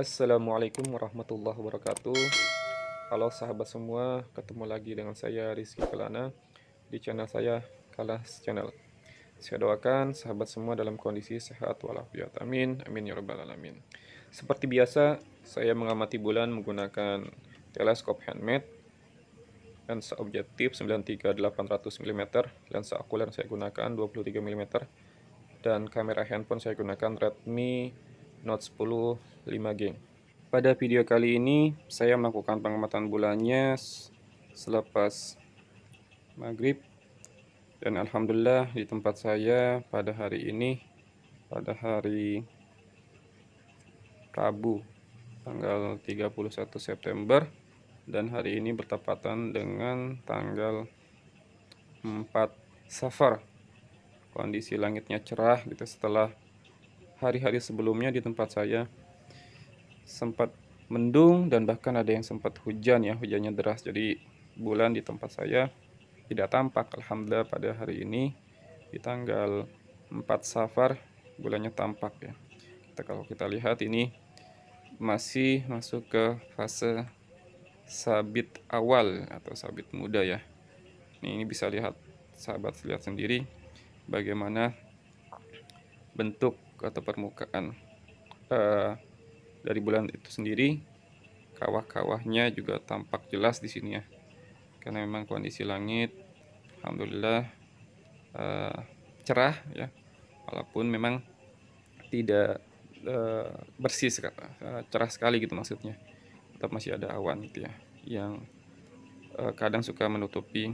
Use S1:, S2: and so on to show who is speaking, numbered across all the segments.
S1: Assalamualaikum warahmatullahi wabarakatuh Halo sahabat semua Ketemu lagi dengan saya Rizky Kelana Di channel saya Kalas Channel Saya doakan sahabat semua dalam kondisi sehat walafiat Amin Amin ya rabbal alamin Seperti biasa Saya mengamati bulan menggunakan teleskop handmade Lensa objektif 93800mm Lensa akuler saya gunakan 23mm Dan kamera handphone saya gunakan Redmi Note 10 5 geng. Pada video kali ini saya melakukan pengamatan bulannya selepas maghrib dan alhamdulillah di tempat saya pada hari ini pada hari Rabu tanggal 31 September dan hari ini bertepatan dengan tanggal 4 Safar kondisi langitnya cerah gitu setelah hari-hari sebelumnya di tempat saya sempat mendung dan bahkan ada yang sempat hujan ya hujannya deras jadi bulan di tempat saya tidak tampak alhamdulillah pada hari ini di tanggal 4 Safar bulannya tampak ya kita kalau kita lihat ini masih masuk ke fase sabit awal atau sabit muda ya ini, ini bisa lihat sahabat lihat sendiri bagaimana bentuk atau permukaan uh, dari bulan itu sendiri kawah-kawahnya juga tampak jelas di sini ya karena memang kondisi langit alhamdulillah uh, cerah ya walaupun memang tidak uh, bersih uh, cerah sekali gitu maksudnya tetap masih ada awan gitu ya yang uh, kadang suka menutupi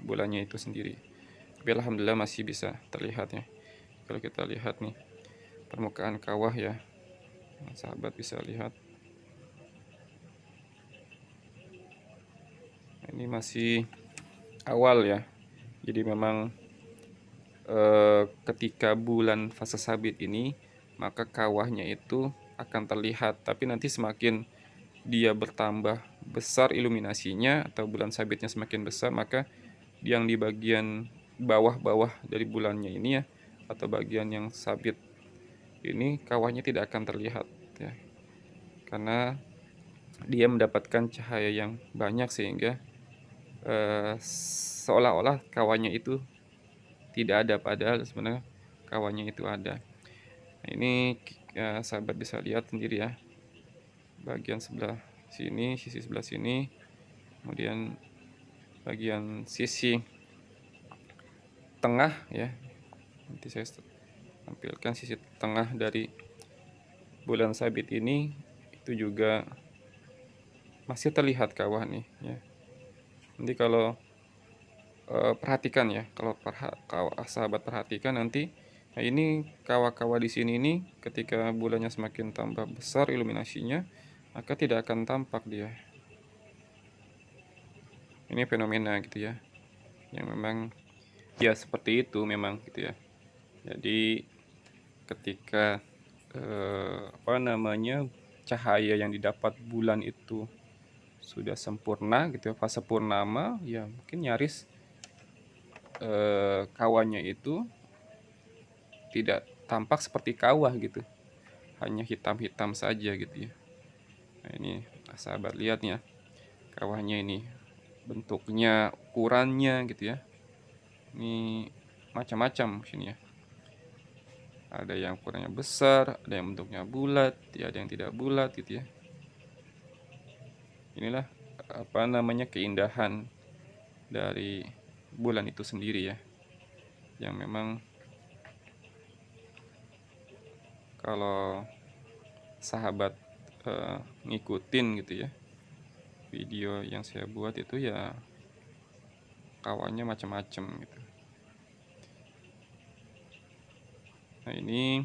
S1: bulannya itu sendiri tapi alhamdulillah masih bisa terlihat ya kalau kita lihat nih permukaan kawah ya sahabat bisa lihat ini masih awal ya jadi memang eh, ketika bulan fase sabit ini maka kawahnya itu akan terlihat tapi nanti semakin dia bertambah besar iluminasinya atau bulan sabitnya semakin besar maka yang di bagian bawah-bawah dari bulannya ini ya atau bagian yang sabit ini kawahnya tidak akan terlihat ya karena dia mendapatkan cahaya yang banyak sehingga eh, seolah-olah kawahnya itu tidak ada padahal sebenarnya kawahnya itu ada nah, ini ya, sahabat bisa lihat sendiri ya bagian sebelah sini sisi sebelah sini kemudian bagian sisi tengah ya nanti saya tampilkan sisi tengah dari bulan sabit ini itu juga masih terlihat kawah nih ya nanti kalau e, perhatikan ya kalau perha, kawah, sahabat perhatikan nanti nah ini kawah-kawah di sini ini ketika bulannya semakin tambah besar iluminasinya maka tidak akan tampak dia ini fenomena gitu ya yang memang ya seperti itu memang gitu ya jadi ketika eh, apa namanya cahaya yang didapat bulan itu sudah sempurna gitu ya, fase purnama ya mungkin nyaris eh, kawannya itu tidak tampak seperti kawah gitu hanya hitam-hitam saja gitu ya nah, ini nah, sahabat ya kawahnya ini bentuknya ukurannya gitu ya ini macam-macam sini ya ada yang ukurannya besar ada yang bentuknya bulat ya ada yang tidak bulat gitu ya inilah apa namanya keindahan dari bulan itu sendiri ya yang memang kalau sahabat eh, ngikutin gitu ya video yang saya buat itu ya kawannya macam-macam gitu Nah ini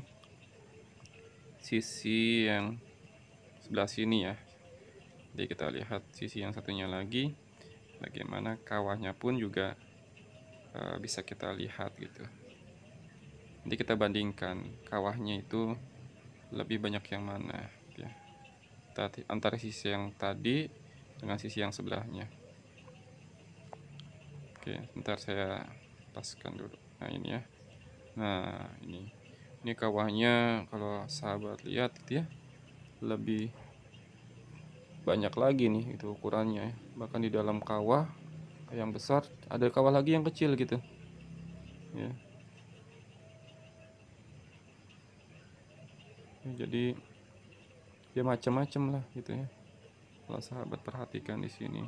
S1: sisi yang sebelah sini ya. Jadi kita lihat sisi yang satunya lagi, bagaimana kawahnya pun juga uh, bisa kita lihat gitu. Jadi kita bandingkan kawahnya itu lebih banyak yang mana gitu ya. Tadi, antara sisi yang tadi dengan sisi yang sebelahnya. Oke, ntar saya paskan dulu. Nah ini ya. Nah ini ini kawahnya kalau sahabat lihat gitu ya lebih banyak lagi nih itu ukurannya bahkan di dalam kawah yang besar ada kawah lagi yang kecil gitu ya jadi ya macam-macam lah gitu ya kalau sahabat perhatikan di sini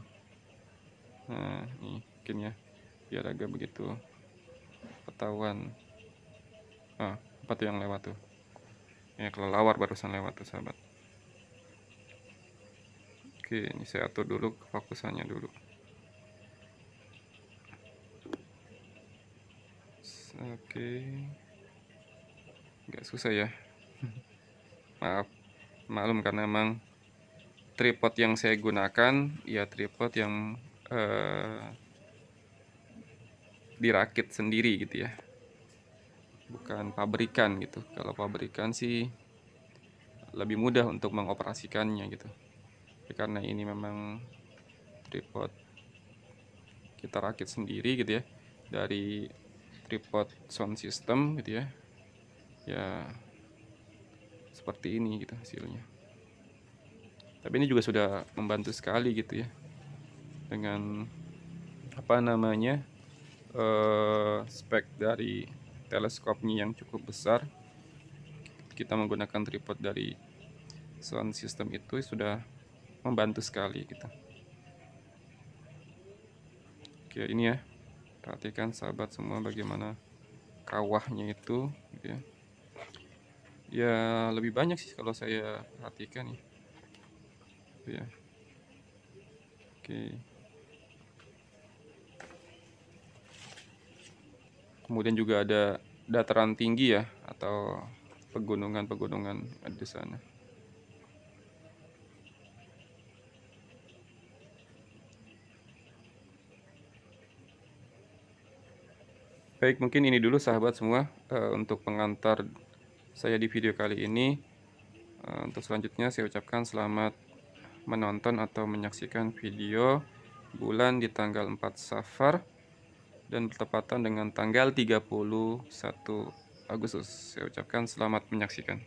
S1: nah ini mungkin ya biar agak begitu ketahuan ah apa tuh yang lewat tuh ya kelelawar barusan lewat tuh sahabat oke ini saya atur dulu fokusannya dulu oke nggak susah ya maaf maklum karena emang tripod yang saya gunakan ya tripod yang eh, dirakit sendiri gitu ya bukan pabrikan gitu kalau pabrikan sih lebih mudah untuk mengoperasikannya gitu ya, karena ini memang tripod kita rakit sendiri gitu ya dari tripod sound system gitu ya ya seperti ini gitu hasilnya tapi ini juga sudah membantu sekali gitu ya dengan apa namanya uh, spek dari teleskopnya yang cukup besar kita menggunakan tripod dari sound system itu sudah membantu sekali kita oke ini ya perhatikan sahabat semua bagaimana kawahnya itu gitu ya. ya lebih banyak sih kalau saya perhatikan ya, gitu ya. oke kemudian juga ada dataran tinggi ya atau pegunungan-pegunungan di sana. Baik, mungkin ini dulu sahabat semua uh, untuk pengantar saya di video kali ini. Uh, untuk selanjutnya saya ucapkan selamat menonton atau menyaksikan video bulan di tanggal 4 Safar dan bertepatan dengan tanggal 31 Agustus. Saya ucapkan selamat menyaksikan.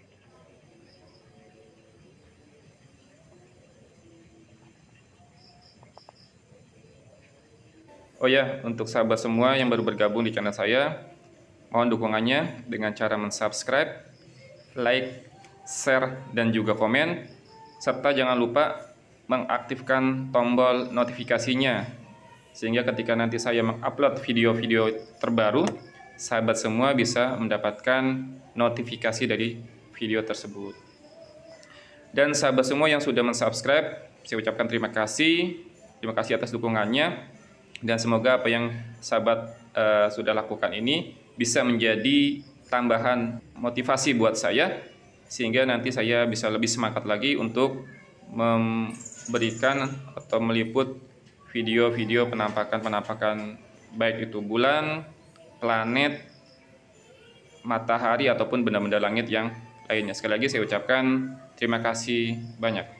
S1: Oh ya, untuk sahabat semua yang baru bergabung di channel saya, mohon dukungannya dengan cara mensubscribe, like, share, dan juga komen, serta jangan lupa mengaktifkan tombol notifikasinya sehingga ketika nanti saya mengupload video-video terbaru, sahabat semua bisa mendapatkan notifikasi dari video tersebut. Dan sahabat semua yang sudah mensubscribe, saya ucapkan terima kasih. Terima kasih atas dukungannya dan semoga apa yang sahabat uh, sudah lakukan ini bisa menjadi tambahan motivasi buat saya sehingga nanti saya bisa lebih semangat lagi untuk memberikan atau meliput video-video penampakan-penampakan baik itu bulan, planet, matahari ataupun benda-benda langit yang lainnya. Sekali lagi saya ucapkan terima kasih banyak.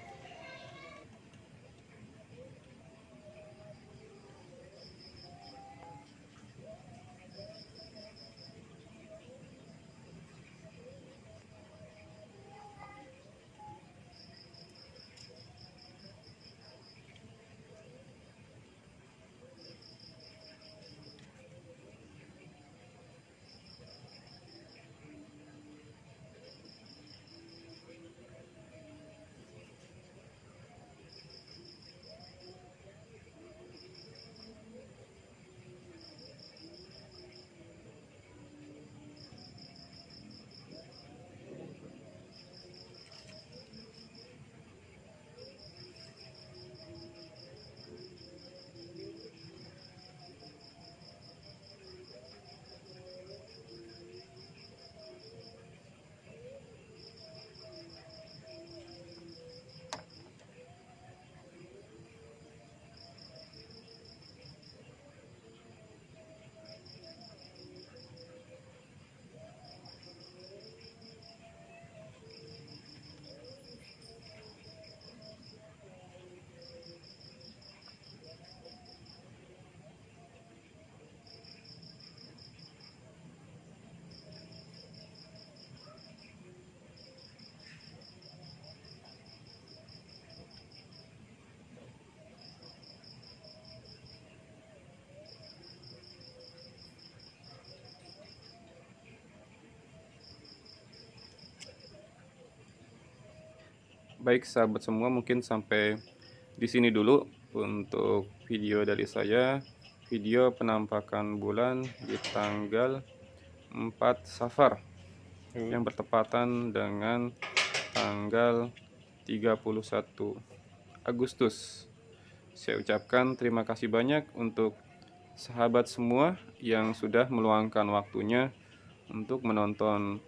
S1: baik sahabat semua mungkin sampai di sini dulu untuk video dari saya video penampakan bulan di tanggal 4 Safar hmm. yang bertepatan dengan tanggal 31 Agustus saya ucapkan terima kasih banyak untuk sahabat semua yang sudah meluangkan waktunya untuk menonton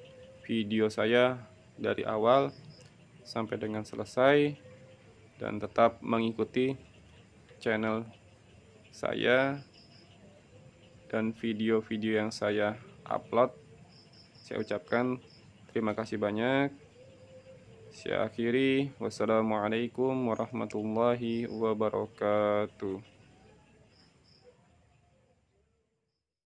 S1: video saya dari awal sampai dengan selesai dan tetap mengikuti channel saya dan video-video yang saya upload. Saya ucapkan terima kasih banyak. Saya akhiri, wassalamualaikum warahmatullahi wabarakatuh.